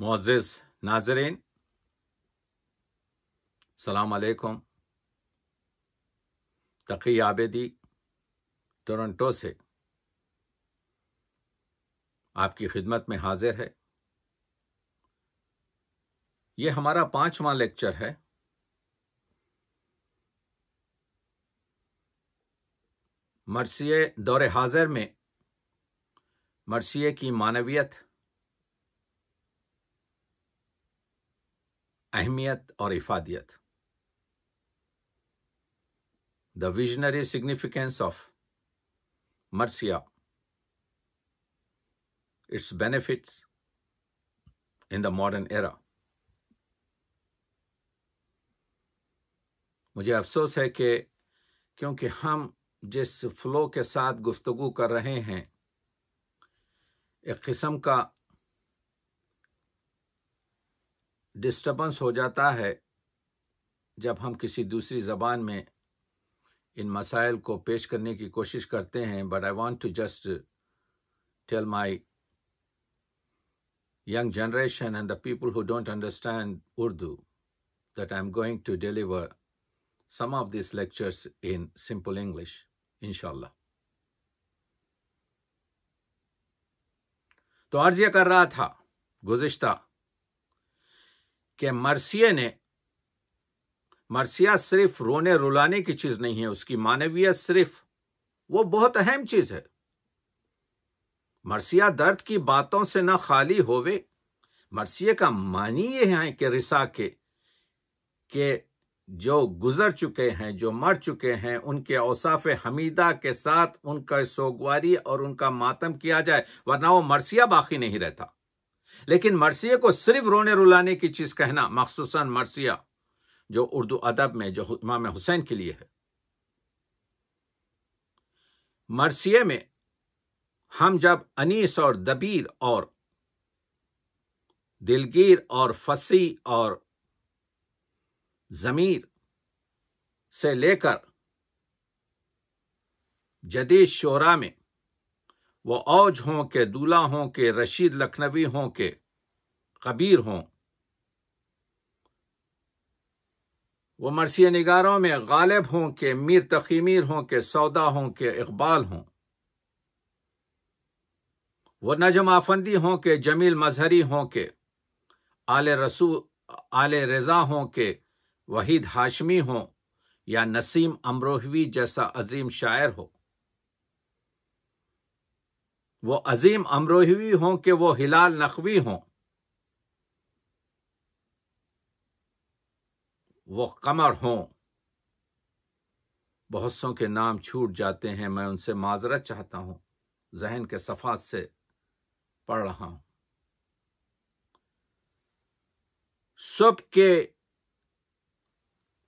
मोजिज नाजरीन सलामकुम तकी आबेदी टोरंटो से आपकी खिदमत में हाजिर है ये हमारा पांचवा लेक्चर है मरसी दौरे हाजिर में मरसी की मानवियत अहमियत और इफादियत the visionary significance of marsiya its benefits in the modern era मुझे अफसोस है कि क्योंकि हम जिस फ्लो के साथ गुफ्तगु कर रहे हैं एक किस्म का डिस्टर्बेंस हो जाता है जब हम किसी दूसरी जबान में इन मसाइल को पेश करने की कोशिश करते हैं but I want to just tell my young generation and the people who don't understand Urdu that I am going to deliver some of this lectures in simple English इनशाला तो अर्ज कर रहा था गुजश्ता कि मर्सिया ने मर्सिया सिर्फ रोने रुलाने की चीज नहीं है उसकी मानवीय सिर्फ वो बहुत अहम चीज है मर्सिया दर्द की बातों से ना खाली होवे मर्सिया का मानी ये है कि रिसा के के जो गुजर चुके हैं जो मर चुके हैं उनके औसाफ हमीदा के साथ उनका सोगवारी और उनका मातम किया जाए वरना वो मरसिया बाकी नहीं रहता लेकिन मरसिया को सिर्फ रोने रुलाने की चीज कहना मखसूस मरसिया जो उर्दू अदब में जो इमाम हुसैन के लिए है मरसिए में हम जब अनीस और दबीर और दिलगीर और फसी और जमीर से लेकर जदीद शोरा में वो औज हों के दूल्हा हों के रशीद लखनवी हों के कबीर हों वो मरसिया निगारों में गालिब हों के मीर तकीमीर हों के सौदा हों के इकबाल हों वो नजम आफंदी हों के जमील मजहरी हों के आले रसू आले रजा हों के वहीद हाशमी हों या नसीम अमरोहवी जैसा अजीम शायर हो वो अजीम अमरोही हों के वो हिलाल नकवी हों वो कमर हों बहुत सों के नाम छूट जाते हैं मैं उनसे माजरत चाहता हूं जहन के सफात से पढ़ रहा हूं सब के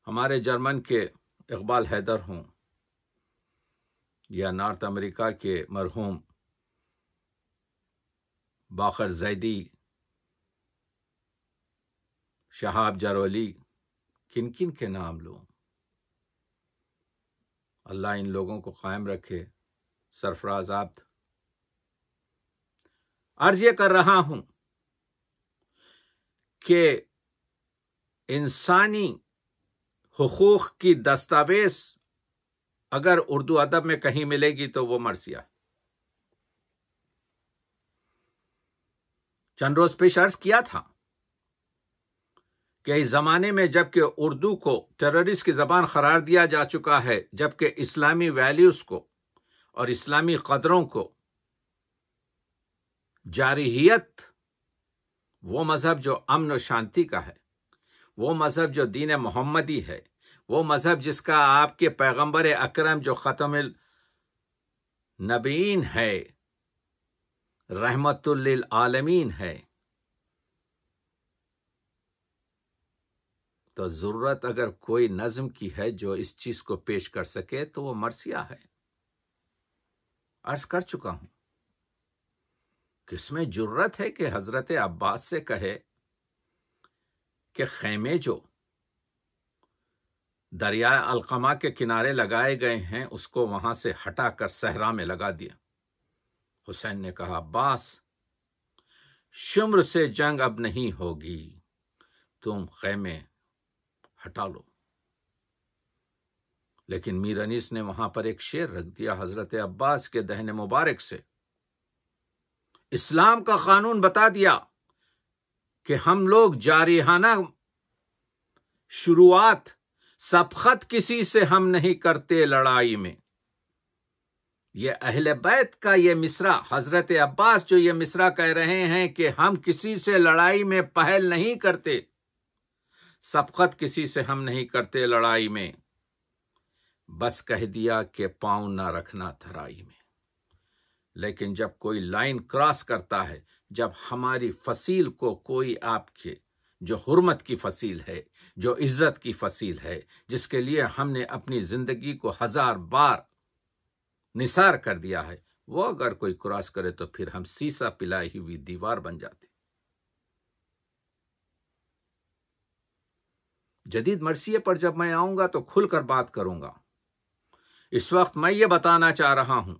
हमारे जर्मन के इकबाल हैदर हों या नॉर्थ अमेरिका के मरहूम बाखर जैदी शहाब जरौली किन किन के नाम लो अल्लाह इन लोगों को कायम रखे सरफराज आप अर्ज ये कर रहा हूं कि इंसानी हकूक़ की दस्तावेज अगर उर्दू अदब में कहीं मिलेगी तो वो मरसिया है चंद रोज अर्ज किया था कि इस जमाने में जबकि उर्दू को टेररिस्ट की जबान करार दिया जा चुका है जबकि इस्लामी वैल्यूज को और इस्लामी कदरों को जारहीत वो मजहब जो अमन और शांति का है वो मजहब जो दीन मोहम्मदी है वो मजहब जिसका आपके पैगंबर अकरम जो ख़त्म नबीन है रहमतुल्लमीन आलमीन है तो जरूरत अगर कोई नज्म की है जो इस चीज को पेश कर सके तो वो मरसिया है अर्ज कर चुका हूं किसमें जरूरत है कि हजरत अब्बास से कहे कि खेमे जो दरिया अलकमा के किनारे लगाए गए हैं उसको वहां से हटाकर सहरा में लगा दिया हुसैन ने कहा अब्बास शुम्र से जंग अब नहीं होगी तुम खेमे हटा लो लेकिन मीर अनीस ने वहां पर एक शेर रख दिया हजरत अब्बास के दहने मुबारक से इस्लाम का कानून बता दिया कि हम लोग जारिहाना शुरुआत सबखत किसी से हम नहीं करते लड़ाई में ये अहल बैत का ये मिसरा हजरत अब्बास जो ये मिसरा कह रहे हैं कि हम किसी से लड़ाई में पहल नहीं करते सबकत किसी से हम नहीं करते लड़ाई में बस कह दिया कि पांव ना रखना थराई में लेकिन जब कोई लाइन क्रॉस करता है जब हमारी फसील को कोई आपके जो हुरमत की फसील है जो इज्जत की फसील है जिसके लिए हमने अपनी जिंदगी को हजार बार निसार कर दिया है वो अगर कोई क्रॉस करे तो फिर हम शीशा पिलाई हुई दीवार बन जाते जदीद मरसिए पर जब मैं आऊंगा तो खुलकर बात करूंगा इस वक्त मैं ये बताना चाह रहा हूं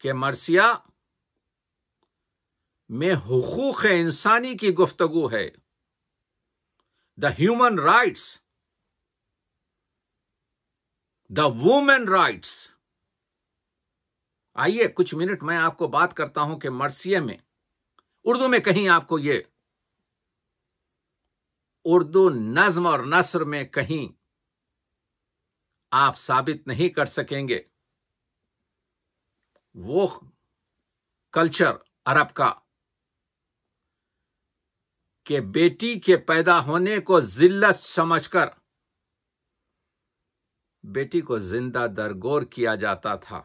कि मरसिया में हकूक इंसानी की गुफ्तगु है the human rights the women rights आइए कुछ मिनट मैं आपको बात करता हूं कि मर्सिया में उर्दू में कहीं आपको ये उर्दू नज्म और नसर में कहीं आप साबित नहीं कर सकेंगे वो कल्चर अरब का के बेटी के पैदा होने को जिल्लत समझकर बेटी को जिंदा दरगोर किया जाता था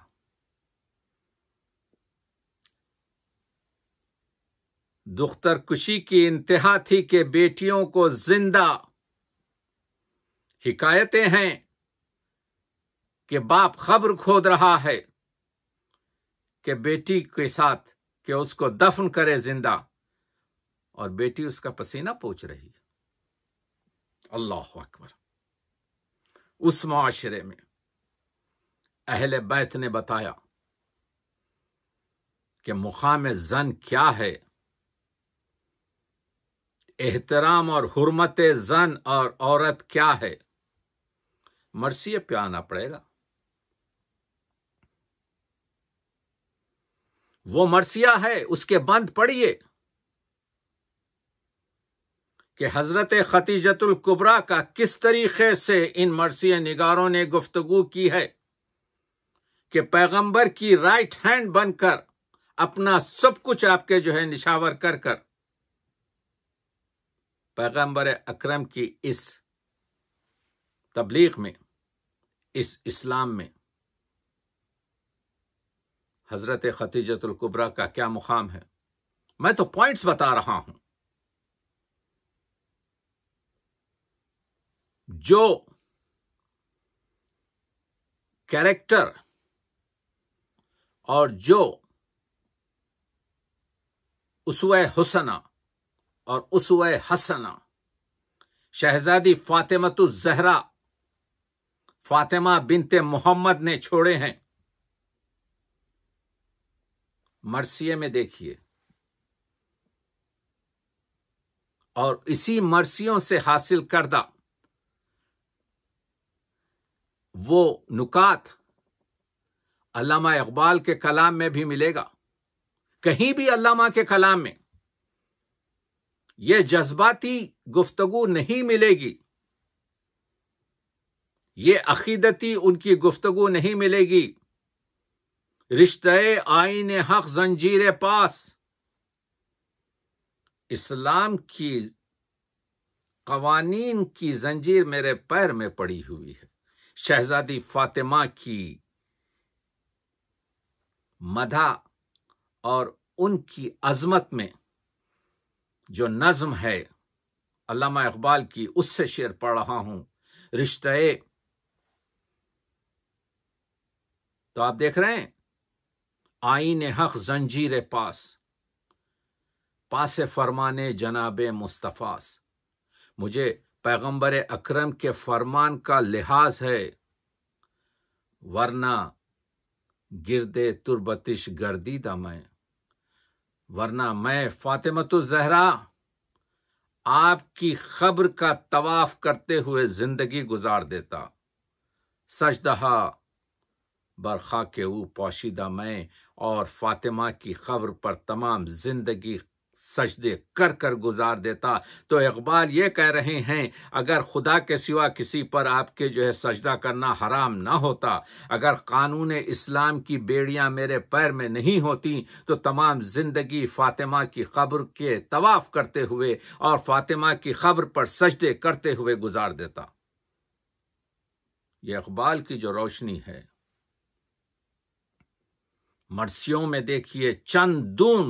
दुख्तर कुशी की इंतहा थी कि बेटियों को जिंदा हिकायतें हैं कि बाप खबर खोद रहा है कि बेटी के साथ कि उसको दफन करे जिंदा और बेटी उसका पसीना पोछ रही है अल्लाह अकबर उस माशरे में अहले बैत ने बताया कि मुकाम जन क्या है एहतराम और हरमत जन और औरत क्या है मरसी पे आना पड़ेगा वो मरसिया है उसके बंद पढ़िए कि हजरत खतीजतुल कुबरा का किस तरीके से इन मरसी निगारों ने गुफ्तगु की है कि पैगंबर की राइट हैंड बनकर अपना सब कुछ आपके जो है निशावर कर कर पैगंबर अकरम की इस तबलीग में इस इस्लाम में हजरत खतीजतुल कुबरा का क्या मुकाम है मैं तो पॉइंट्स बता रहा हूं जो कैरेक्टर और जो उसव हुसना और उसव हसना शहजादी फातिमतु जहरा फातिमा बिनते मोहम्मद ने छोड़े हैं मरसिए में देखिए और इसी मरसियों से हासिल करदा वो नुकात अलामा इकबाल के कलाम में भी मिलेगा कहीं भी अल्लामा के कलाम में यह जज्बाती गुफ्तगु नहीं मिलेगी ये अकीदती उनकी गुफ्तगु नहीं मिलेगी रिश्ते आईने हक जंजीर पास इस्लाम की कवानीन की जंजीर मेरे पैर में पड़ी हुई है शहजादी फातिमा की मदा और उनकी अजमत में जो नज्म है अलामा इकबाल की उससे शेर पढ़ रहा हूं रिश्ते तो आप देख रहे हैं आईन हक जंजीर पास पास फरमाने जनाब मुस्तफ़ास मुझे पैगंबर अकरम के फरमान का लिहाज है वरना गिरदे तुरबतिश दा मैं वरना मैं जहरा आपकी खबर का तवाफ करते हुए जिंदगी गुजार देता सजदहा बरखा के ऊ पोशीदा मैं और फातिमा की खबर पर तमाम जिंदगी सजदे कर कर गुजार देता तो इकबाल ये कह रहे हैं अगर खुदा के सिवा किसी पर आपके जो है सजदा करना हराम ना होता अगर कानून इस्लाम की बेड़ियां मेरे पैर में नहीं होती तो तमाम जिंदगी फातिमा की खबर के तवाफ करते हुए और फातिमा की खबर पर सजदे करते हुए गुजार देता यह इकबाल की जो रोशनी है मर्सियों में देखिए चंद दून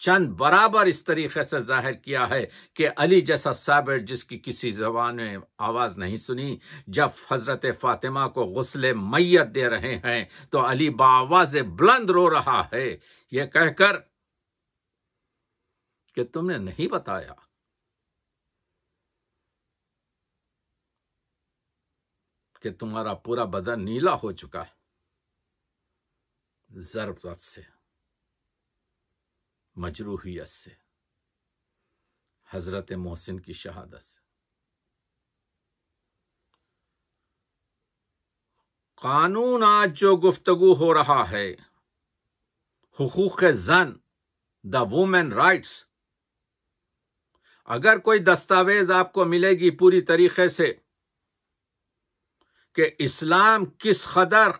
चंद बराबर इस तरीके से जाहिर किया है कि अली जैसा साबिर जिसकी किसी जबान में आवाज नहीं सुनी जब हजरत फातिमा को गुसले मैयत दे रहे हैं तो अली बावाज बुलंद रो रहा है यह कहकर कि तुमने नहीं बताया कि तुम्हारा पूरा बदन नीला हो चुका है जरूरत से मजरूहियत से हजरत मोहसिन की शहादत से कानून आज जो गुफ्तगु हो रहा है हकूक जन द वुमेन राइट्स अगर कोई दस्तावेज आपको मिलेगी पूरी तरीके से कि इस्लाम किस कदर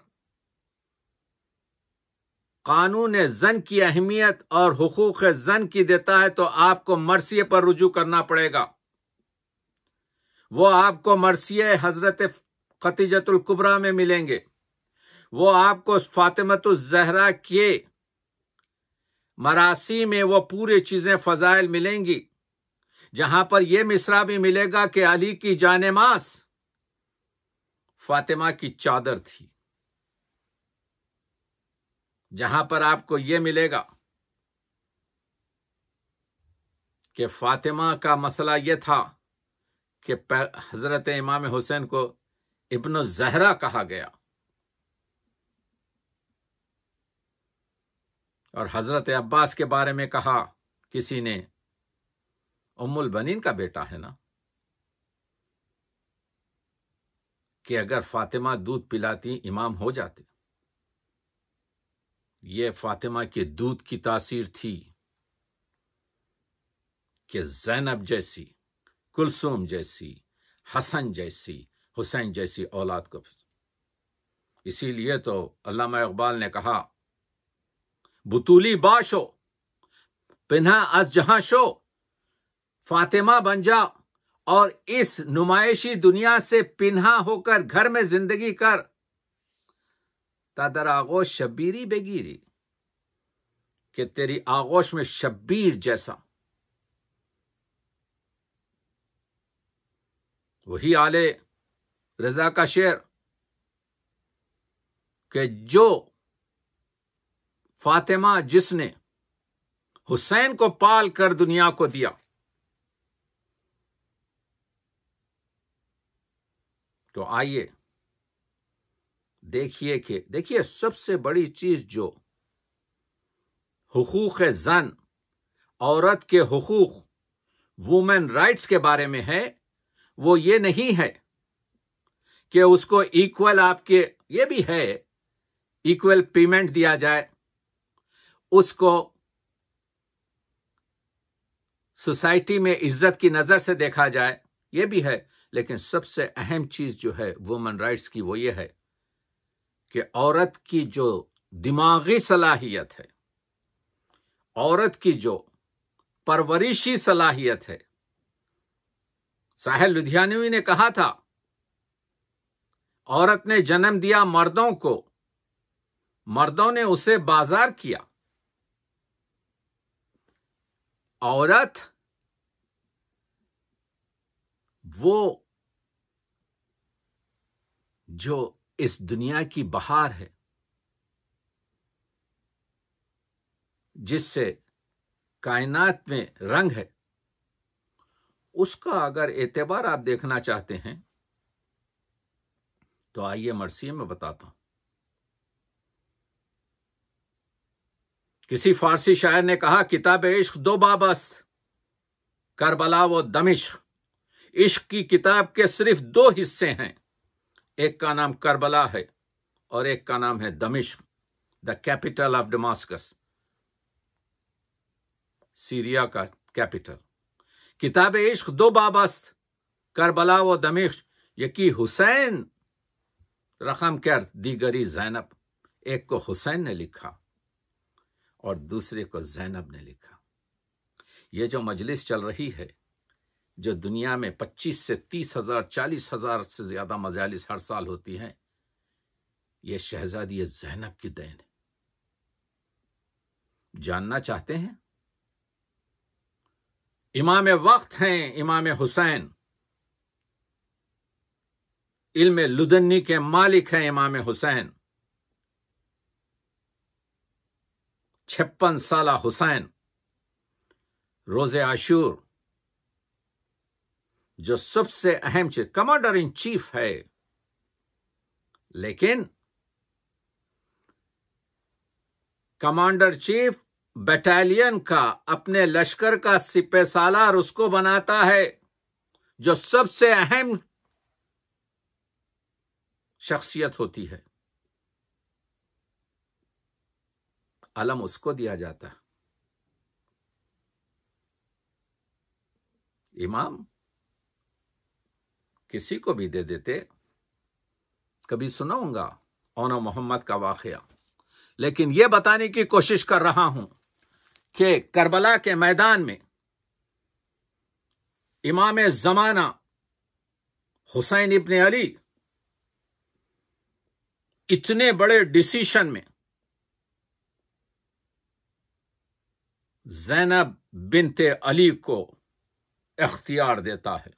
कानून जन की अहमियत और हकूक जन की देता है तो आपको मरसी पर रुजू करना पड़ेगा वो आपको मरसी हजरत खतीजतुल कुबरा में मिलेंगे वो आपको फातिमतुलजहरा के मरासी में वो पूरी चीजें फजाइल मिलेंगी जहां पर यह मिसरा भी मिलेगा कि अली की जाने मास फातिमा की चादर थी जहां पर आपको यह मिलेगा कि फातिमा का मसला यह था कि हजरत इमाम हुसैन को इब्न जहरा कहा गया और हजरत अब्बास के बारे में कहा किसी ने उम्मुल बनीन का बेटा है ना कि अगर फातिमा दूध पिलाती इमाम हो जाते ये फातिमा के दूध की तासीर थी कि जैनब जैसी कुलसुम जैसी हसन जैसी हुसैन जैसी औलाद को इसीलिए तो अल्लामा इकबाल ने कहा बुतूली बाशो पिन्हा अस जहां शो फातिमा बन जाओ और इस नुमाइशी दुनिया से पिन्हा होकर घर में जिंदगी कर तादर आगोश शबीरी बेगिरी कि तेरी आगोश में शब्बीर जैसा वही आले रजा का शेर कि जो फातिमा जिसने हुसैन को पाल कर दुनिया को दिया तो आइए देखिए कि देखिए सबसे बड़ी चीज जो हकूक जन औरत के हकूक वुमेन राइट्स के बारे में है वो ये नहीं है कि उसको इक्वल आपके ये भी है इक्वल पेमेंट दिया जाए उसको सोसाइटी में इज्जत की नजर से देखा जाए ये भी है लेकिन सबसे अहम चीज जो है वुमेन राइट्स की वो ये है कि औरत की जो दिमागी सलाहियत है औरत की जो परवरिशी सलाहियत है साहिल लुधियानवी ने कहा था औरत ने जन्म दिया मर्दों को मर्दों ने उसे बाजार किया औरत वो जो इस दुनिया की बहार है जिससे कायनात में रंग है उसका अगर एतबार आप देखना चाहते हैं तो आइए मरसी में बताता हूं किसी फारसी शायर ने कहा किताब इश्क दो बाबस्त करबला व दमिश्क इश्क की किताब के सिर्फ दो हिस्से हैं एक का नाम करबला है और एक का नाम है दमिश्क the capital of Damascus Syria का कैपिटल किताब इश्क दो बाबस्त करबला व दमिश्क यकी हुसैन रकम कर दीगरी जैनब एक को हुसैन ने लिखा और दूसरे को जैनब ने लिखा यह जो मजलिस चल रही है जो दुनिया में 25 से तीस हजार चालीस हजार से ज्यादा मजालिस हर साल होती हैं यह शहजादी जैनब की देन है जानना चाहते हैं इमाम वक्त हैं इमाम हुसैन इल्म लुदन्नी के मालिक हैं इमाम हुसैन छप्पन साल हुसैन रोजे आशूर जो सबसे अहम चीज कमांडर इन चीफ है लेकिन कमांडर चीफ बटालियन का अपने लश्कर का सिपे सालार उसको बनाता है जो सबसे अहम शख्सियत होती है अलम उसको दिया जाता है इमाम किसी को भी दे देते कभी सुना होगा ओना मोहम्मद का वाकया लेकिन यह बताने की कोशिश कर रहा हूं कि करबला के मैदान में इमाम जमाना हुसैन इबन अली इतने बड़े डिसीशन में जैनब बिनते अली को इख्तियार देता है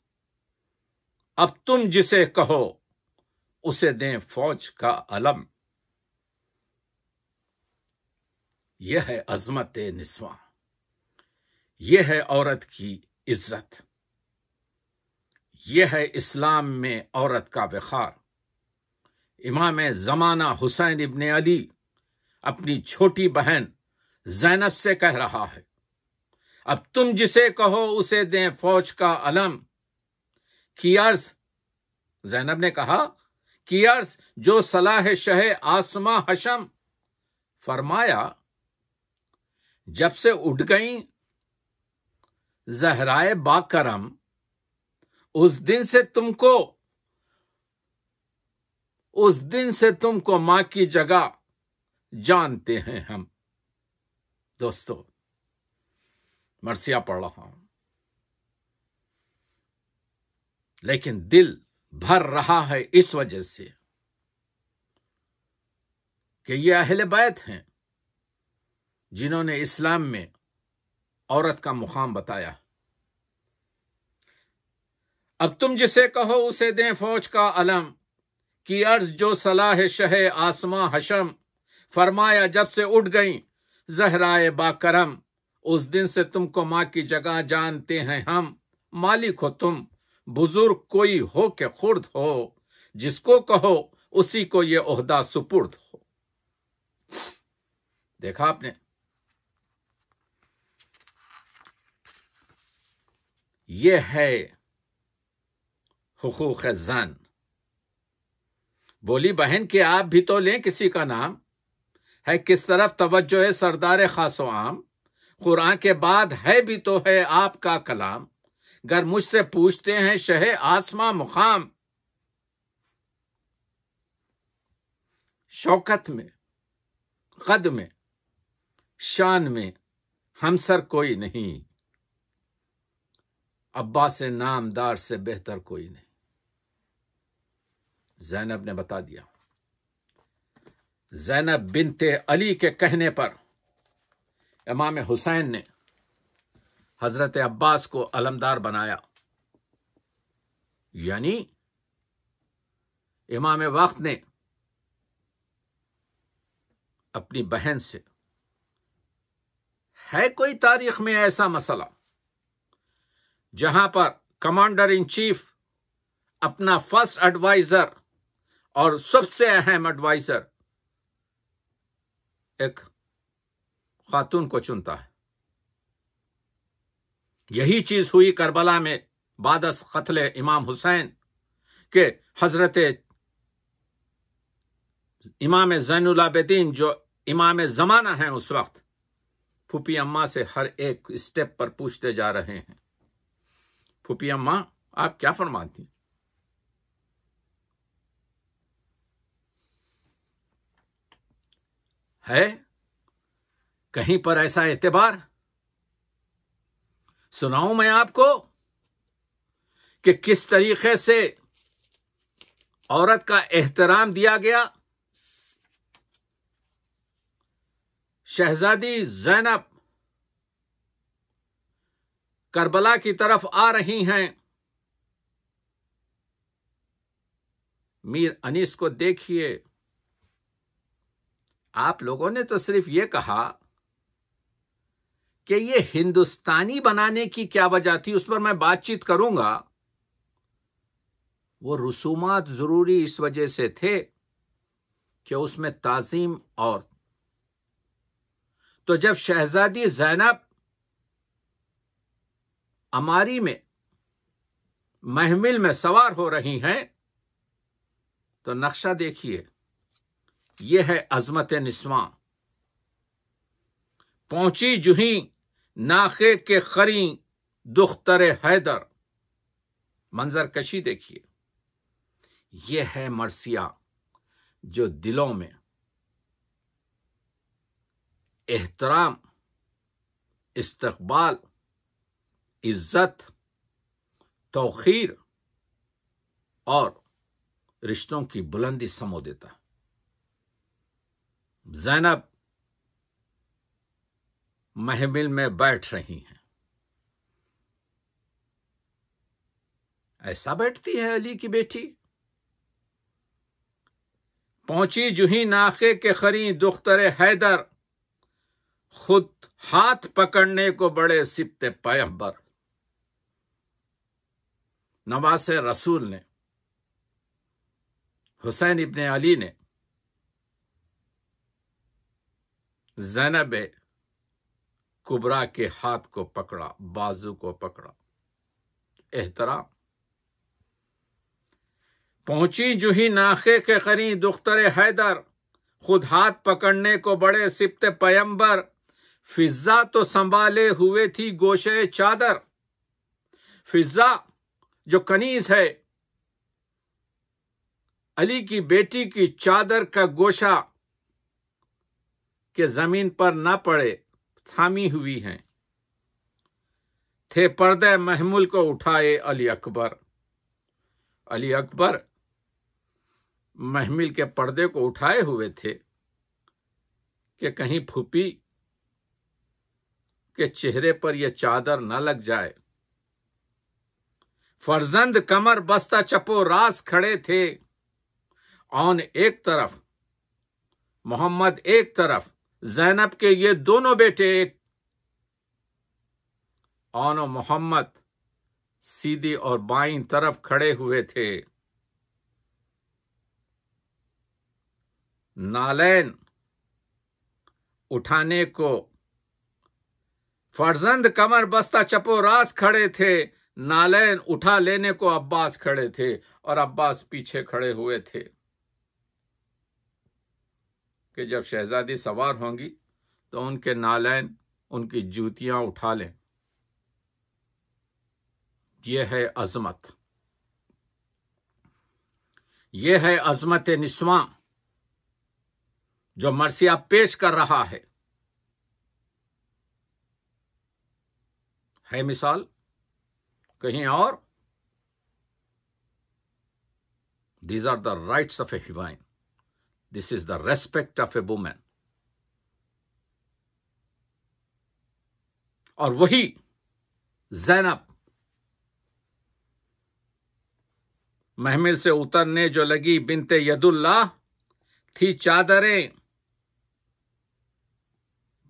अब तुम जिसे कहो उसे दें फौज का अलम यह है अजमत निस्वा यह है औरत की इज्जत यह है इस्लाम में औरत का वखार इमाम जमाना हुसैन इबन अली अपनी छोटी बहन जैनब से कह रहा है अब तुम जिसे कहो उसे दें फौज का अलम कियर्स जैनब ने कहा कियर्स जो सलाह शह आसमा हशम फरमाया जब से उठ गई जहराए बाकरम उस दिन से तुमको उस दिन से तुमको मां की जगह जानते हैं हम दोस्तों मरसिया पढ़ रहा हूं लेकिन दिल भर रहा है इस वजह से कि ये अहले बैत हैं जिन्होंने इस्लाम में औरत का मुकाम बताया अब तुम जिसे कहो उसे दें फौज का अलम की अर्ज जो सलाह शह आसमा हशम फरमाया जब से उठ गई जहराए बाकरम उस दिन से तुमको माँ की जगह जानते हैं हम मालिक हो तुम बुजुर्ग कोई हो के खुर्द हो जिसको कहो उसी को ये ओहदा सुपुर्द हो देखा आपने ये है हकूक जन बोली बहन कि आप भी तो लें किसी का नाम है किस तरफ तवज्जो है सरदार खासो आम कुरान के बाद है भी तो है आपका कलाम गर मुझसे पूछते हैं शहे आसमा मुकाम शौकत में कद में शान में हमसर कोई नहीं अब्बा से नामदार से बेहतर कोई नहीं जैनब ने बता दिया जैनब बिनते अली के कहने पर इमाम हुसैन ने हजरत अब्बास को अलमदार बनाया यानी इमाम वक्त ने अपनी बहन से है कोई तारीख में ऐसा मसला जहां पर कमांडर इन चीफ अपना फर्स्ट एडवाइजर और सबसे अहम एडवाइजर एक खातून को चुनता है यही चीज हुई करबला में बादस कतले इमाम हुसैन के हजरत इमाम जैनलाबेदीन जो इमाम जमाना हैं उस वक्त फूपी अम्मा से हर एक स्टेप पर पूछते जा रहे हैं फूपी अम्मा आप क्या फरमाती है कहीं पर ऐसा एतबार सुनाऊं मैं आपको कि किस तरीके से औरत का एहतराम दिया गया शहजादी जैनब करबला की तरफ आ रही हैं मीर अनीस को देखिए आप लोगों ने तो सिर्फ ये कहा कि ये हिंदुस्तानी बनाने की क्या वजह थी उस पर मैं बातचीत करूंगा वो रसूमात जरूरी इस वजह से थे कि उसमें ताजीम और तो जब शहजादी जैनब अमारी में महमिल में सवार हो रही हैं तो नक्शा देखिए यह है अजमत निस्वा पहुंची जुही नाखे के खरी दुख्तर हैदर मंजर कशी देखिए यह है मरसिया जो दिलों में एहतराम इस्तकबाल इज्जत तोखीर और रिश्तों की बुलंदी समो देता है जैनब महमिल में बैठ रही हैं ऐसा बैठती है अली की बेटी पहुंची जूही नाके के खरी दुख्तर हैदर खुद हाथ पकड़ने को बड़े सिपते पैम्बर नवाज रसूल ने हुसैन इब्ने अली ने जैनब कुबरा के हाथ को पकड़ा बाजू को पकड़ा एहतरा पहुंची जूही नाखे के करी दुख्तर हैदर खुद हाथ पकड़ने को बड़े सिप्त पयंबर फिज्जा तो संभाले हुए थी गोशे चादर फिज्जा जो कनीज है अली की बेटी की चादर का गोशा के जमीन पर ना पड़े थामी हुई हैं थे पर्दे महमूल को उठाए अली अकबर अली अकबर महमिल के पर्दे को उठाए हुए थे कि कहीं फूपी के चेहरे पर यह चादर न लग जाए फर्जंद कमर बस्ता चपो रास खड़े थे ऑन एक तरफ मोहम्मद एक तरफ जैनब के ये दोनों बेटे ओनो मोहम्मद सीधी और बाई तरफ खड़े हुए थे नालैन उठाने को फर्जंद कमर बस्ता चपोरास खड़े थे नालैन उठा लेने को अब्बास खड़े थे और अब्बास पीछे खड़े हुए थे कि जब शहजादी सवार होंगी तो उनके नालैन उनकी जूतियां उठा लें यह है अजमत यह है अजमत निस्वा जो मरसिया पेश कर रहा है है मिसाल कहीं और these are the rights of a heroine This is the respect of a women और वही जैनब महमिल से उतरने जो लगी बिनते यदुल्ला थी चादरें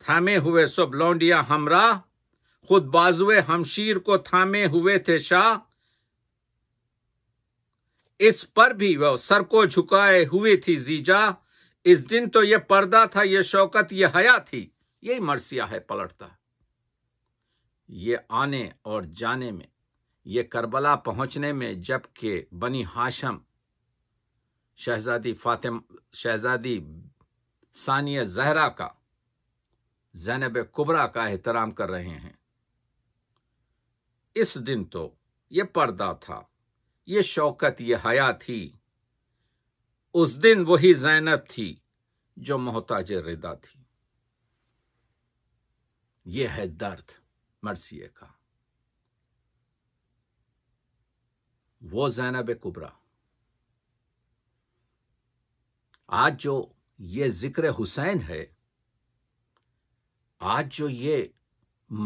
थामे हुए सब लौंडिया हमरा खुद बाजुए हमशीर को थामे हुए थे शाह इस पर भी वह सर को झुकाए हुए थी जीजा इस दिन तो यह पर्दा था यह शौकत यह हया थी यही मरसिया है पलटता ये आने और जाने में ये करबला पहुंचने में जबकि बनी हाशम शहजादी फातिम शहजादी सानिया जहरा का जैनब कुबरा का एहतराम कर रहे हैं इस दिन तो ये पर्दा था ये शौकत ये हया थी उस दिन वही जैनब थी जो मोहताज रिदा थी ये है दर्द मरसिए का वो जैनब कुबरा आज जो ये जिक्र हुसैन है आज जो ये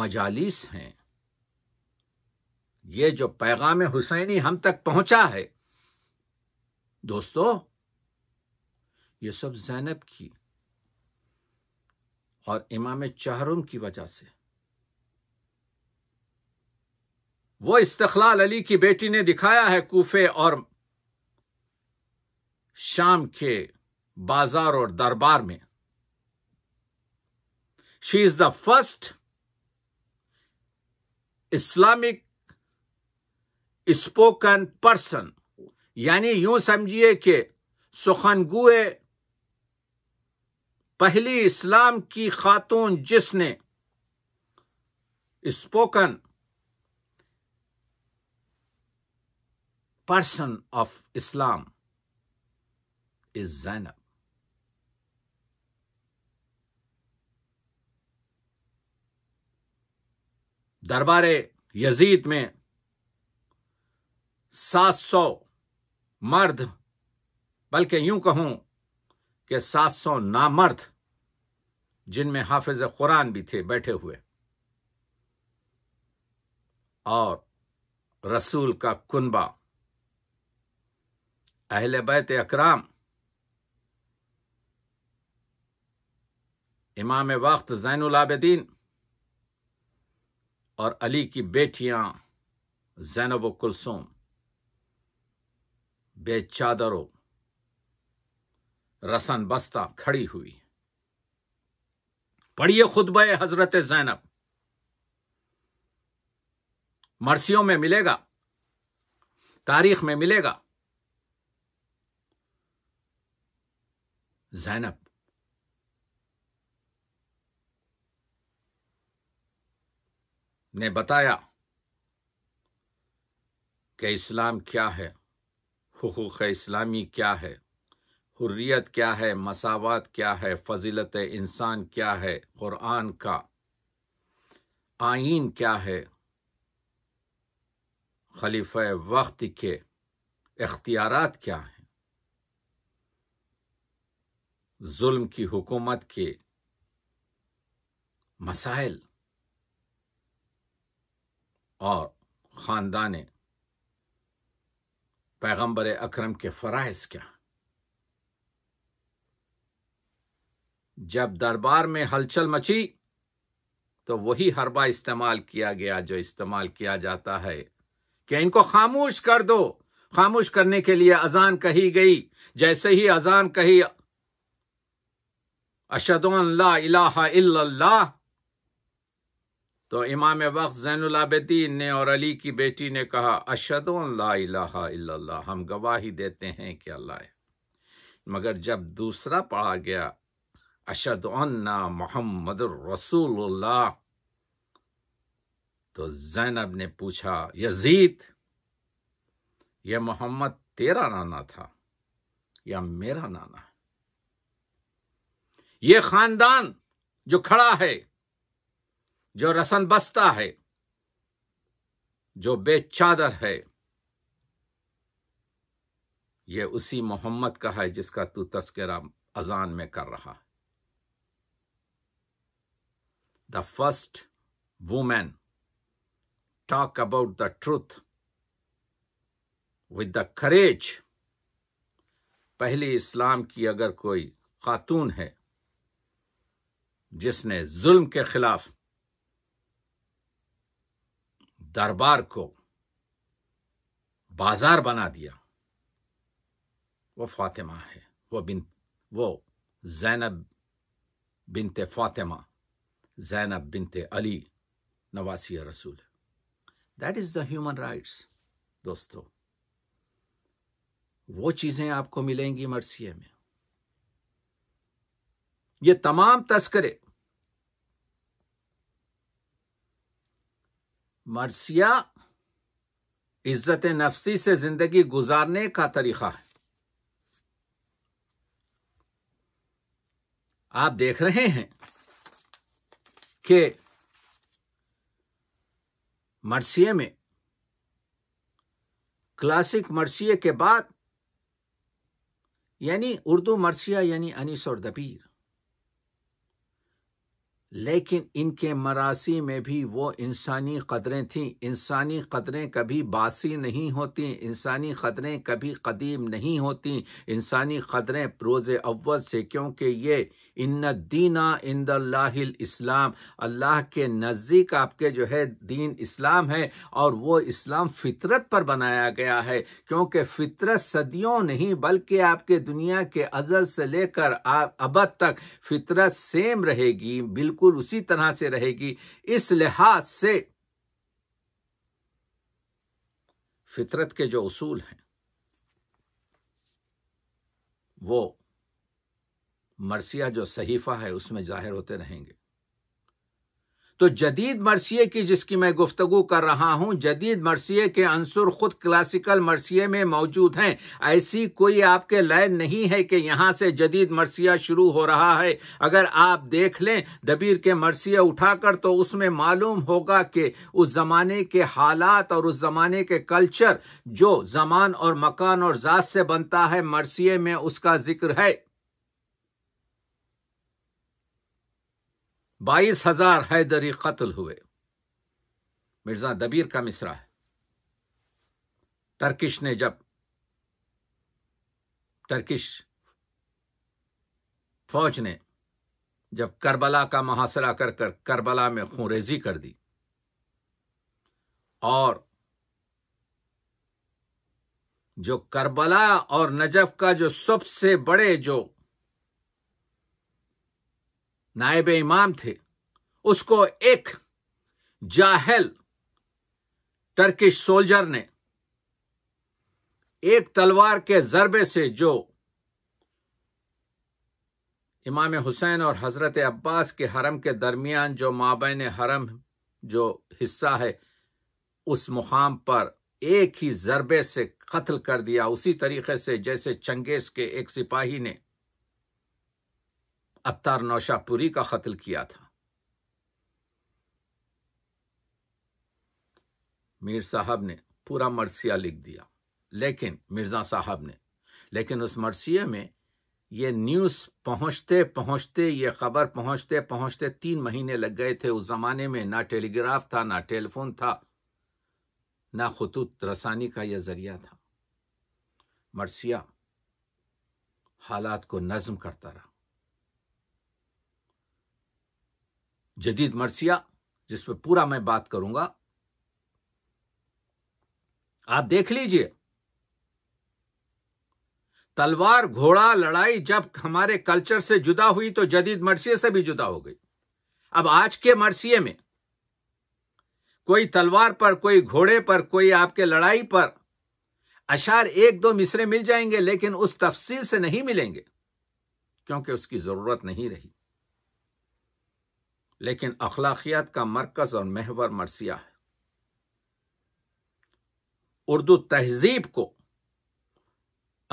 मजालिस हैं ये जो पैगाम हुसैनी हम तक पहुंचा है दोस्तों ये सब जैनब की और इमाम चहरुम की वजह से वो इस्तलाल अली की बेटी ने दिखाया है कूफे और शाम के बाजार और दरबार में she is the first Islamic spoken person यानी यूं समझिए कि सुखनगुए पहली इस्लाम की खातून जिसने spoken person of Islam is Zainab दरबार यजीद में सात सौ मर्द बल्कि यूं कहूं कि सात सौ नामर्द जिनमें हाफिज कुरान भी थे बैठे हुए और रसूल का कुनबा अहल बैत अकराम इमाम वक्त जैनलाबद्दीन और अली की बेटियां जैनब कुलसूम बेचादरों रसन बस्ता खड़ी हुई पढ़िए खुदब हजरत जैनब मरसियों में मिलेगा तारीख में मिलेगा जैनब ने बताया कि इस्लाम क्या है हकूक़ इस्लामी क्या है हुर्रियत क्या है मसावत क्या है फजीलत इंसान क्या है क़ुरान का आइन क्या है खलीफ वक्त के इख्तियार क्या हैं जुल्म की हुकूमत के मसाइल और ख़ानदान पैगंबर अकरम के फ़राइज़ क्या जब दरबार में हलचल मची तो वही हरबा इस्तेमाल किया गया जो इस्तेमाल किया जाता है कि इनको खामोश कर दो खामोश करने के लिए अजान कही गई जैसे ही अजान कही अशदोन ला इलाहा इल्लल्लाह तो इमाम वक्त जैनलाबद्दीन ने और अली की बेटी ने कहा अशद ला हम गवाही देते हैं कि अल्लाह है मगर जब दूसरा पढ़ा गया अशद मोहम्मद रसूलुल्लाह तो जैनब ने पूछा यजीद यह मोहम्मद तेरा नाना था या मेरा नाना ये खानदान जो खड़ा है जो रसन बस्ता है जो बेचादर है यह उसी मोहम्मद का है जिसका तू तस्करा अजान में कर रहा है the first women talk about the truth with the courage पहली इस्लाम की अगर कोई खातून है जिसने जुल्म के खिलाफ दरबार को बाजार बना दिया वो फातिमा है वो बिन वो जैनब बिनते फातिमा जैनब बिनते अली नवासी रसूल that is the human rights दोस्तों वो चीजें आपको मिलेंगी मरसिए में ये तमाम तस्करे मर्सिया इज्जत नफसी से जिंदगी गुजारने का तरीका है आप देख रहे हैं कि मर्सिए में क्लासिक मर्सिए के बाद यानी उर्दू मर्सिया यानी अनिस और दबीर लेकिन इनके मरासी में भी वो इंसानी कदरें थीं इंसानी कदरें कभी बासी नहीं होती इंसानी कदरें कभी कदीम नहीं होती इंसानी कदरें रोज़ अव्वल से क्योंकि ये इन दीना इन दिल इस्लाम अल्लाह के नज़दीक आपके जो है दीन इस्लाम है और वो इस्लाम फितरत पर बनाया गया है क्योंकि फितरत सदियों नहीं बल्कि आपके दुनिया के अजल से लेकर अब तक फितरत सेम रहेगी बिल्कुल बिल्कुल उसी तरह से रहेगी इस लिहाज से फितरत के जो उसूल हैं वो मरसिया जो सहीफा है उसमें जाहिर होते रहेंगे तो जदीद मरसिए की जिसकी मैं गुफ्तगु कर रहा हूं जदीद मरसिए के अंसुर खुद क्लासिकल मरसिए में मौजूद हैं ऐसी कोई आपके लय नहीं है कि यहां से जदीद मरसिया शुरू हो रहा है अगर आप देख लें दबीर के मरसिए उठाकर तो उसमें मालूम होगा कि उस जमाने के हालात और उस जमाने के कल्चर जो जमान और मकान और जात से बनता है मरसिए में उसका जिक्र है बाईस हजार हैदरी कत्ल हुए मिर्जा दबीर का मिसरा है टर्किश ने जब टर्किश फौज ने जब करबला का मुहासरा कर कर करबला में खूरेजी कर दी और जो करबला और नजफ का जो सबसे बड़े जो नायब इमाम थे उसको एक जाहल टर्किश सोल्जर ने एक तलवार के जरबे से जो इमाम हुसैन और हजरत अब्बास के हरम के दरमियान जो माबेन हरम जो हिस्सा है उस मुकाम पर एक ही जरबे से कत्ल कर दिया उसी तरीके से जैसे चंगेज के एक सिपाही ने अबतार नौशापुरी का कत्ल किया था मीर साहब ने पूरा मरसिया लिख दिया लेकिन मिर्जा साहब ने लेकिन उस मरसिया में यह न्यूज पहुंचते पहुंचते यह खबर पहुंचते पहुंचते तीन महीने लग गए थे उस जमाने में ना टेलीग्राफ था ना टेलीफोन था ना खतूत रसानी का यह जरिया था मरसिया हालात को नज्म करता रहा जदीद मर्सिया जिस पर पूरा मैं बात करूंगा आप देख लीजिए तलवार घोड़ा लड़ाई जब हमारे कल्चर से जुदा हुई तो जदीद मर्सिया से भी जुदा हो गई अब आज के मर्सिये में कोई तलवार पर कोई घोड़े पर कोई आपके लड़ाई पर अशार एक दो मिसरे मिल जाएंगे लेकिन उस तफसील से नहीं मिलेंगे क्योंकि उसकी जरूरत नहीं रही लेकिन अखलाकियात का मरकज और महवर मरसिया है उर्दू तहजीब को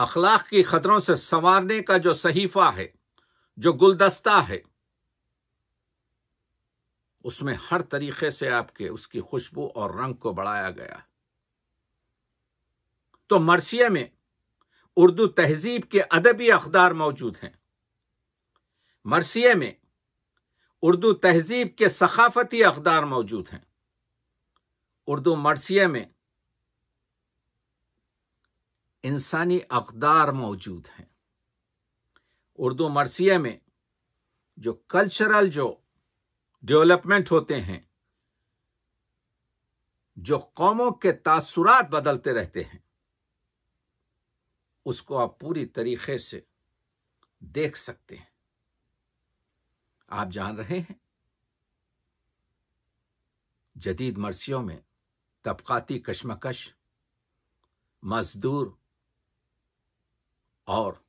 अखलाक की खतरों से संवारने का जो सहीफा है जो गुलदस्ता है उसमें हर तरीके से आपके उसकी खुशबू और रंग को बढ़ाया गया तो मरसिया में उर्दू तहजीब के अदबी अखदार मौजूद हैं मरसिया में उर्दू तहजीब के सकाफती अखदार मौजूद हैं उर्दू मरसिया में इंसानी अखदार मौजूद हैं उर्दू मरसिया में जो कल्चरल जो डेवलपमेंट होते हैं जो कौमों के तासुरात बदलते रहते हैं उसको आप पूरी तरीके से देख सकते हैं आप जान रहे हैं जदीद मर्सियों में तबकाती कश्मकश मजदूर और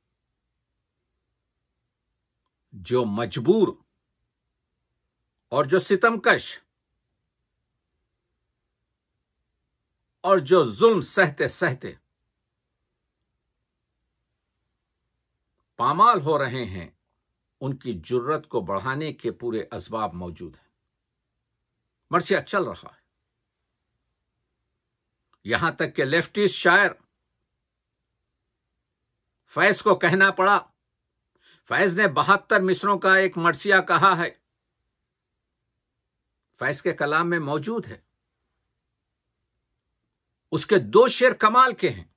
जो मजबूर और जो सितमकश और जो जुल्म सहते सहते पामाल हो रहे हैं उनकी जरूरत को बढ़ाने के पूरे असबाब मौजूद हैं मरसिया चल रहा है यहां तक के लेफ्टिस्ट शायर फैज को कहना पड़ा फैज ने बहत्तर मिसरों का एक मरसिया कहा है फैज के कलाम में मौजूद है उसके दो शेर कमाल के हैं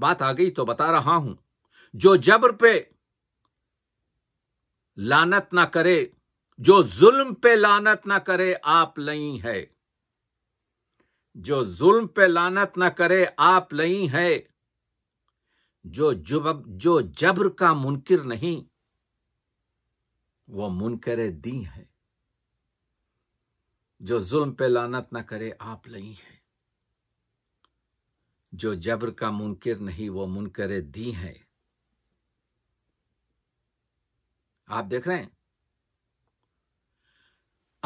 बात आ गई तो बता रहा हूं जो जबर पे लानत ना करे जो जुल्म पे लानत ना करे आप लई है जो जुल्म पे लानत ना करे आप लई है जो जुब जो जबर का मुनकर नहीं वो मुनकर दी है जो जुल्म पे लानत ना करे आप लई है जो जबर का मुनकर नहीं वो मुनकर दी है आप देख रहे हैं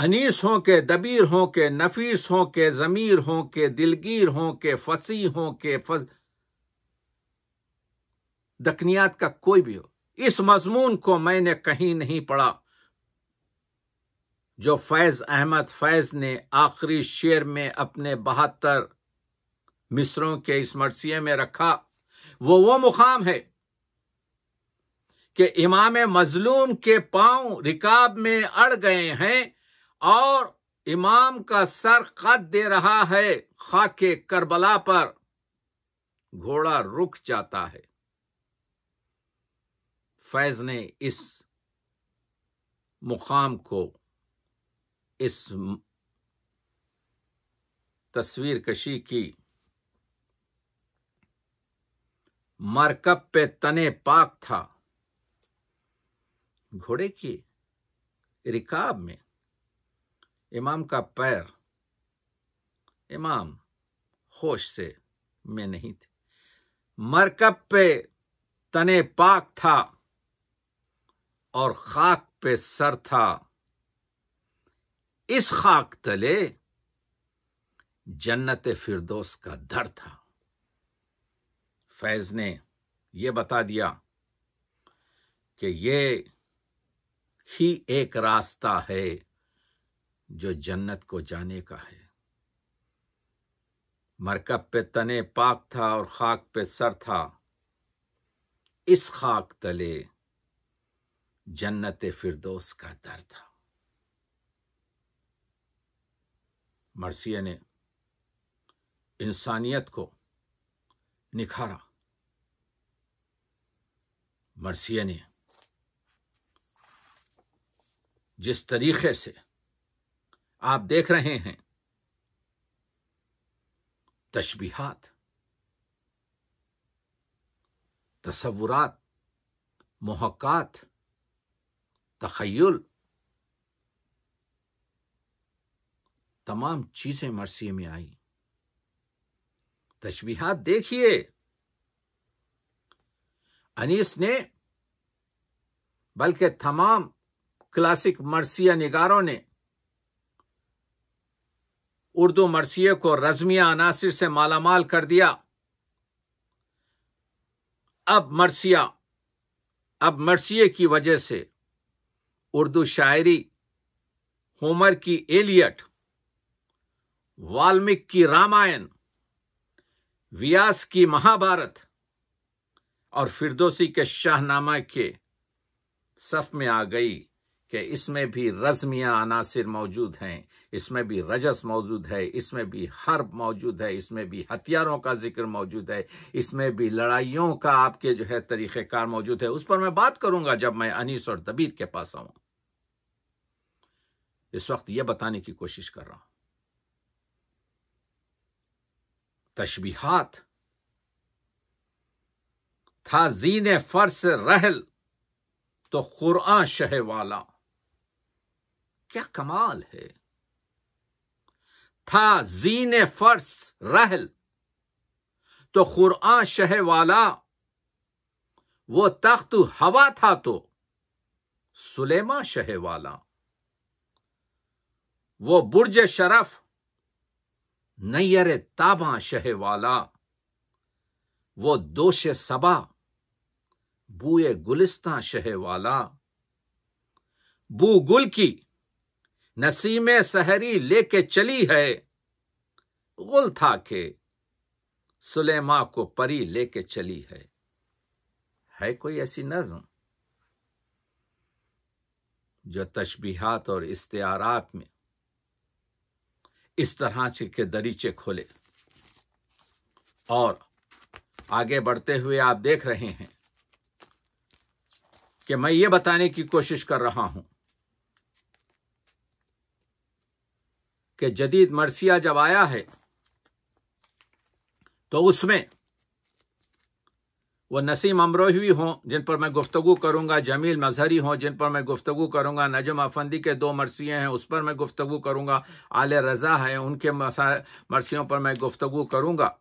अनीस हों के दबीर हों के नफीस हों के जमीर हों के दिलगीर हों के फसी हों के फस... दकनियात का कोई भी हो इस मजमून को मैंने कहीं नहीं पढ़ा जो फैज अहमद फैज ने आखिरी शेर में अपने बहत्तर मिस्रों के इस मरसिए में रखा वो वो मुकाम है कि इमाम मजलूम के पांव रिकाब में अड़ गए हैं और इमाम का सर खत दे रहा है खाके करबला पर घोड़ा रुक जाता है फैज ने इस मुकाम को इस तस्वीर कशी की मरकब पे तने पाक था घोड़े की रिकाब में इमाम का पैर इमाम होश से में नहीं थे मरकब पे तने पाक था और खाक पे सर था इस खाक तले जन्नत फिरदोस का दर था फैज ने यह बता दिया कि ये ही एक रास्ता है जो जन्नत को जाने का है मरकब पे तने पाक था और खाक पे सर था इस खाक तले जन्नत फिरदोस का दर था मरसिया ने इंसानियत को निखारा मरसिया ने जिस तरीके से आप देख रहे हैं तशबीहात तस्वुरात मोहकात तखयल तमाम चीजें मरसी में आई तशबीहात देखिए अनीस ने बल्कि तमाम क्लासिक मरसिया निगारों ने उर्दू मर्सिए को रजमिया अनासिर से मालामाल कर दिया अब मरसिया अब मरसिए की वजह से उर्दू शायरी होमर की एलियट वाल्मिक की रामायण व्यास की महाभारत और फिरदोसी के शाहनामा के सफ में आ गई कि इसमें भी रजमिया अनासर मौजूद हैं इसमें भी रजस मौजूद है इसमें भी हर्ब मौजूद है इसमें भी हथियारों का जिक्र मौजूद है इसमें भी लड़ाइयों का आपके जो है तरीक़ेकार मौजूद है उस पर मैं बात करूंगा जब मैं अनीस और दबीर के पास आऊं इस वक्त यह बताने की कोशिश कर रहा हूं तशबीहात था जीने फर्श रहल तो खुरआ शह वाला क्या कमाल है था जीन फर्श रहल तो खुरआ शह वाला वो तख्त हवा था तो सुलेमा शह वाला वो बुर्ज शरफ नैयर ताबा शह वाला वो दोष सबा बूए गुलिस्ता शह वाला बू गुल की नसीमे सहरी लेके चली है गुल था के सुलेमा को परी लेके चली है है कोई ऐसी नज्म जो तशबीहात और इस्तारात में इस तरह के दरीचे खोले और आगे बढ़ते हुए आप देख रहे हैं कि मैं ये बताने की कोशिश कर रहा हूं कि जदीद मरसिया जब आया है तो उसमें वो नसीम अमरोही हों जिन पर मैं गुफ्तगु करूंगा जमील मजहरी हों जिन पर मैं गुफ्तगु करूंगा नजम अफंदी के दो मरसिए हैं उस पर मैं गुफ्तगु करूंगा आल रजा हैं उनके मरसियों पर मैं गुफ्तगु करूंगा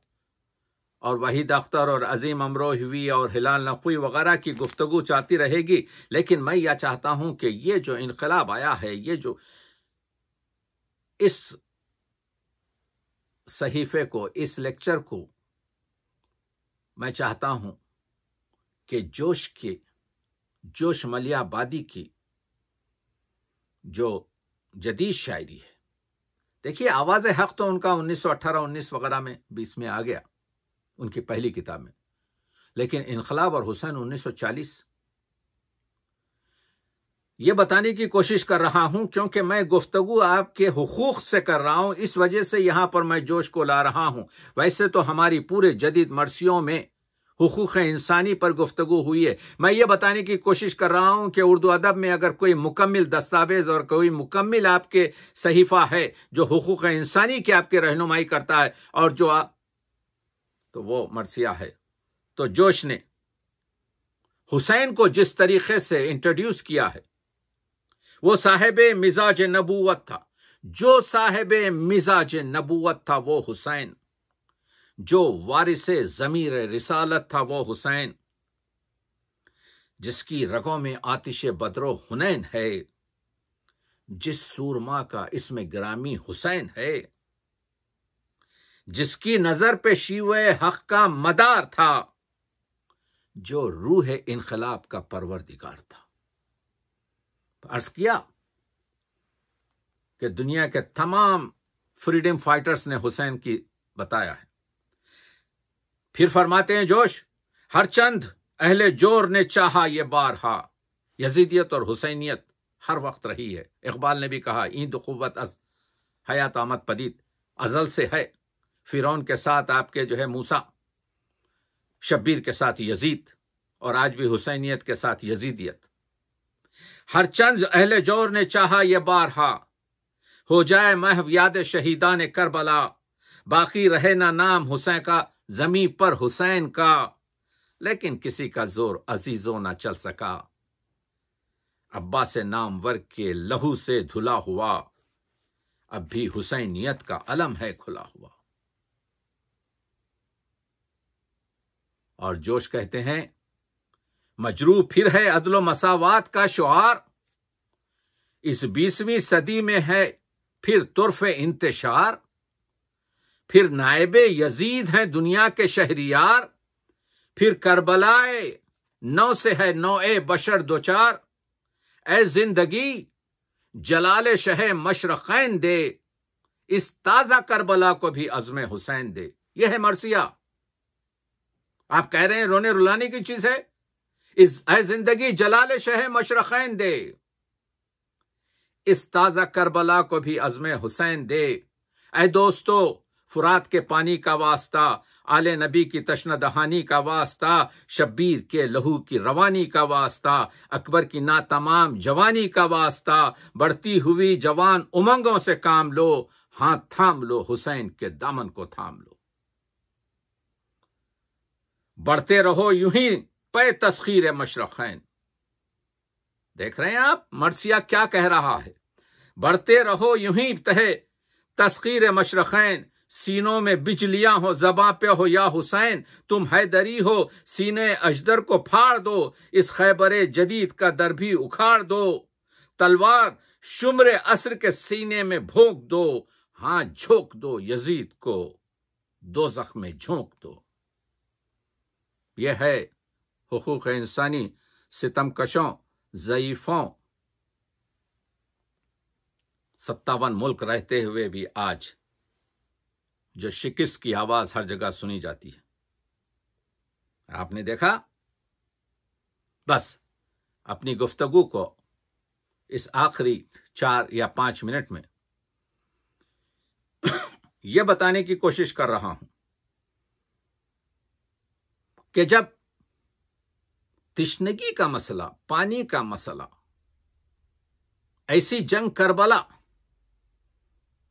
और वहीद अख्तर और अजीम अमरोही और हिलाल नकवी वगैरह की गुफ्तु चाहती रहेगी लेकिन मैं यह चाहता हूं कि ये जो इनकलाब आया है ये जो इस सहीफे को इस लेक्चर को मैं चाहता हूं कि जोश के जोश मलियाबादी की जो जदीद शायरी है देखिए आवाज हक तो उनका 1918 19 वगैरह में बीस में आ गया उनकी पहली किताब में लेकिन इनकलाब और हुसैन 1940 ये बताने की कोशिश कर रहा हूं क्योंकि मैं गुफ्तगु आपके हकूक से कर रहा हूं इस वजह से यहां पर मैं जोश को ला रहा हूं वैसे तो हमारी पूरे जदीद मरसियों में हकूक इंसानी पर गुफ्तगु हुई है मैं ये बताने की कोशिश कर रहा हूं कि उर्दू अदब में अगर कोई मुकम्मल दस्तावेज और कोई मुकम्मल आपके सहीफा है जो हकूक इंसानी की आपके रहनुमाई करता है और जो आ, तो वो मरसिया है तो जोश ने हुसैन को जिस तरीके से इंट्रोड्यूस किया है वो साहेब मिजाज नबूवत था जो साहेब मिजाज नबूवत था वो हुसैन जो वारिस जमीर रिसालत था वो हुसैन जिसकी रगों में आतिश बदरो हुनैन है जिस सूरमा का इसमें ग्रामी हुसैन है जिसकी नजर पे शिव हक का मदार था जो रूह इनकलाब का परवरदिगार था अर्ज किया कि दुनिया के तमाम फ्रीडम फाइटर्स ने हुसैन की बताया है फिर फरमाते हैं जोश हर चंद अहले जोर ने चाहा ये बारहा यजीदियत और हुसैनियत हर वक्त रही है इकबाल ने भी कहा ईद कुत अज हयात आमद पदीत अजल से है फिरौन के साथ आपके जो है मूसा शब्बीर के साथ यजीद और आज भी हुसैनियत के साथ यजीदियत हर चंद अहले जोर ने चाहा ये बारहा हो जाए महव याद शहीदा ने करबला बाकी रहे ना नाम हुसैन का जमी पर हुसैन का लेकिन किसी का जोर अजीजों ना चल सका अब्बा से नामवर के लहू से धुला हुआ अब भी हुसैनियत का अलम है खुला हुआ और जोश कहते हैं मजरू फिर है अदलो मसावात का शुहार इस बीसवीं सदी में है फिर तुर्फ इंतशार फिर नायब यजीद हैं दुनिया के शहरियार फिर करबलाए नौ से है नौ ए बशर दो चार ए जिंदगी जलाल शह मशरकैन दे इस ताजा करबला को भी अजम हुसैन दे यह है मरसिया आप कह रहे हैं रोने रुलाने की चीज है इस जिंदगी जलाल शह मशरखैन दे इस ताजा करबला को भी अजम हुसैन दे ए दोस्तों फुरात के पानी का वास्ता आले नबी की तशन दहानी का वास्ता शब्बीर के लहू की रवानी का वास्ता अकबर की ना तमाम जवानी का वास्ता बढ़ती हुई जवान उमंगों से काम लो हाथ थाम लो हुसैन के दामन को थाम लो बढ़ते रहो यूं ही पे तस्खीर मशरखैन देख रहे हैं आप मरसिया क्या कह रहा है बढ़ते रहो यू ही तहे तस्खीर मशरखैन सीनों में बिजलियां हो जबा पे हो या हुसैन तुम हैदरी हो सीने अजदर को फाड़ दो इस खैबर जदीद का दर भी उखाड़ दो तलवार शुमर असर के सीने में भोंक दो हां झोंक दो यजीद को दो में झोंक दो यह है हकूक इंसानी सितमकशों ज़यीफ़ों सत्तावन मुल्क रहते हुए भी आज जो शिकस्त की आवाज हर जगह सुनी जाती है आपने देखा बस अपनी गुफ्तगु को इस आखिरी चार या पांच मिनट में यह बताने की कोशिश कर रहा हूं कि जब तिश्नगी का मसला पानी का मसला ऐसी जंग करबला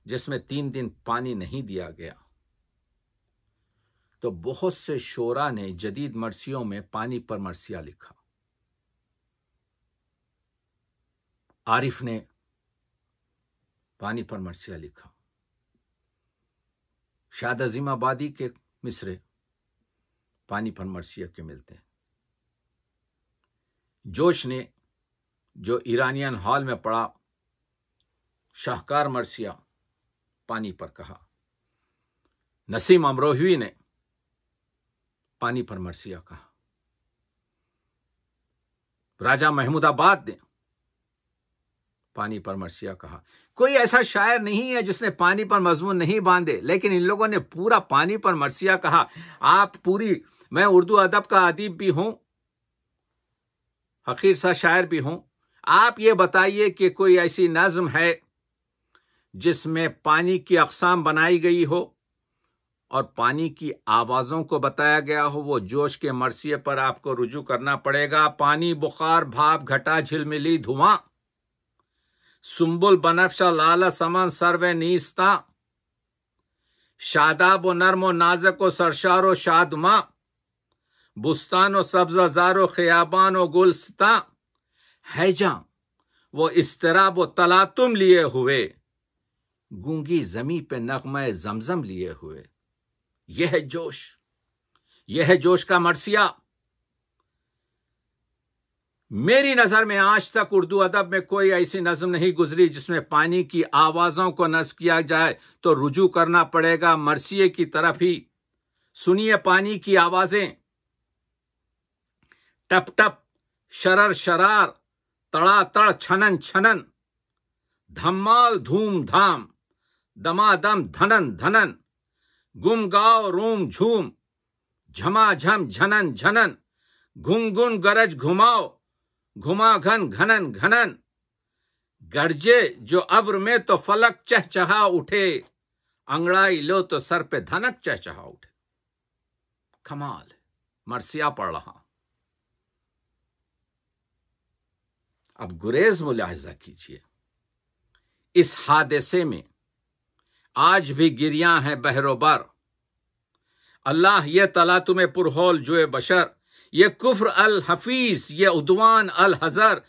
जिसमें तीन दिन पानी नहीं दिया गया तो बहुत से शोरा ने जदीद मर्सियों में पानी पर मरसिया लिखा आरिफ ने पानी पर मरसिया लिखा शाद अजीमाबादी के मिसरे पानी पर मरसिया के मिलते हैं जोश ने जो ईरानियन हॉल में पड़ा शाहकार मरसिया पानी पर कहा नसीम अमरोही ने पानी पर मरसिया कहा राजा महमूदाबाद ने पानी पर मरसिया कहा कोई ऐसा शायर नहीं है जिसने पानी पर मजमून नहीं बांधे लेकिन इन लोगों ने पूरा पानी पर मरसिया कहा आप पूरी मैं उर्दू अदब का अदीब भी हूं हकीर सा शायर भी हूं आप ये बताइए कि कोई ऐसी नज्म है जिसमें पानी की अकसाम बनाई गई हो और पानी की आवाज़ों को बताया गया हो वो जोश के मरसिए पर आपको रुजू करना पड़ेगा पानी बुखार भाप घटा झिलमिली धुआं सुम्बुल बनफशा लाला समन सर्वे नीस्ता शादाब व नर्म सरशारो शादमा बुस्तान व सब्जाजार व खयाबान व गुलस्ता हैजा वो इस्तराब व तलातुम लिए हुए गूंगी जमी पे नगमे जमजम लिए हुए यह है जोश यह है जोश का मरसिया मेरी नजर में आज तक उर्दू अदब में कोई ऐसी नज्म नहीं गुजरी जिसमें पानी की आवाजों को नस्ब किया जाए तो रुजू करना पड़ेगा मरसिए की तरफ ही सुनिए पानी की आवाजें टप टप शरर शरार तड़ातड़ छनन छनन धमाल धूम धाम दमादम धनन धनन गुम गाओ रोम झूम झमाझम झनन झनन घुन गरज घुमाओ घुमा घन घनन घनन गरजे जो अब्र में तो फलक चहचहा उठे अंगड़ाई लो तो सर पे धनक चहचहा उठे कमाल मरसिया पड़ रहा अब गुरेज मुलाहजा कीजिए इस हादसे में आज भी गिरियां हैं बहरोबर अल्लाह ये तला तुम्हें पुरहोल जोए बशर ये कुफ्र अल हफीज ये उदवान अल हजर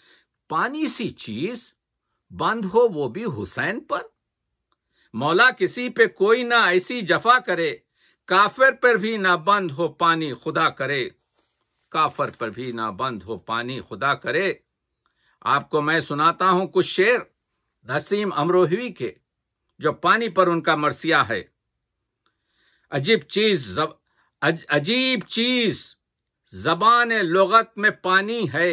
पानी सी चीज बंद हो वो भी हुसैन पर मौला किसी पे कोई ना ऐसी जफा करे काफिर पर भी ना बंद हो पानी खुदा करे काफर पर भी ना बंद हो पानी खुदा करे आपको मैं सुनाता हूं कुछ शेर नसीम अमरोही के जो पानी पर उनका मरसिया है अजीब चीज जब, अज, अजीब चीज जबान लगत में पानी है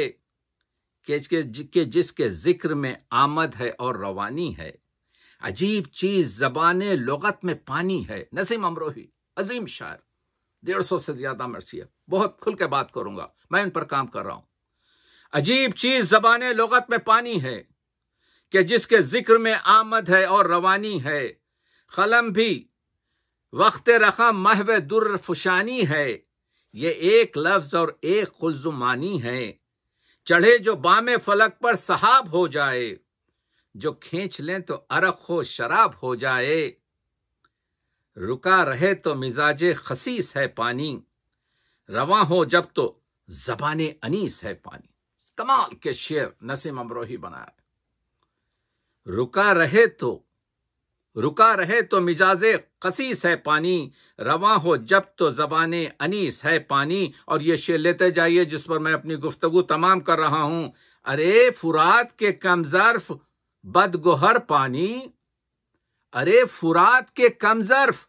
के, के, के जिसके जिक्र में आमद है और रवानी है अजीब चीज जबान लगत में पानी है नसीम अमरोही अजीम शायर डेढ़ सौ से ज्यादा मरसिया बहुत खुल के बात करूंगा मैं इन पर काम कर रहा हूं अजीब चीज जबान लगत में पानी है कि जिसके जिक्र में आमद है और रवानी है कलम भी वक्त रखा महव फुशानी है ये एक लफ्ज और एक कुलजुमानी है चढ़े जो बामे फलक पर सहाब हो जाए जो खींच लें तो अरक हो शराब हो जाए रुका रहे तो मिजाज खसीस है पानी रवा हो जब तो जबान अनीस है पानी कमाल के शेर नसीम अमरोही है रुका रहे तो रुका रहे तो मिजाजे कसीस है पानी रवा हो जब तो जबाने अनीस है पानी और ये शेर लेते जाइए जिस पर मैं अपनी गुफ्तगु तमाम कर रहा हूं अरे फुरात के कमजर्फ बदगोहर पानी अरे फुरात के कमजर्फ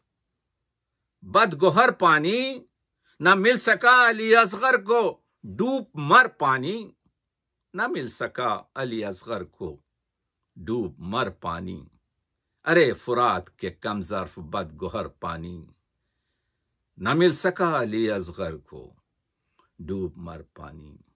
बदगोहर पानी ना मिल सका अली असगर को डूब मर पानी न मिल सका अली असगर को डूब मर पानी अरे फुरात के कमजर्फ बद गुहर पानी न मिल सका अली असगर को डूब मर पानी